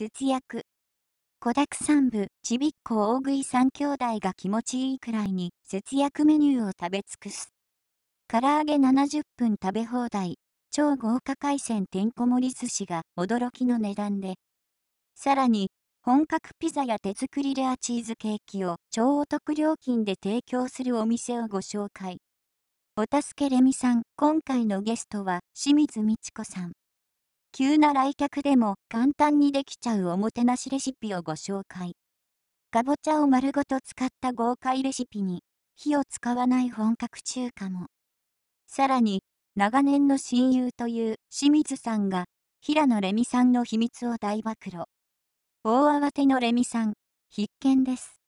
節約。子だくさん部、ちびっこ大食い3兄弟が気持ちいいくらいに節約メニューを食べ尽くす。唐揚げ70分食べ放題、超豪華海鮮てんこ盛り寿司が驚きの値段で。さらに、本格ピザや手作りレアチーズケーキを超お得料金で提供するお店をご紹介。お助けレミさん、今回のゲストは清水美智子さん。急な来客でも簡単にできちゃうおもてなしレシピをご紹介。かぼちゃを丸ごと使った豪快レシピに、火を使わない本格中華も。さらに、長年の親友という清水さんが、平野レミさんの秘密を大暴露。大慌てのレミさん、必見です。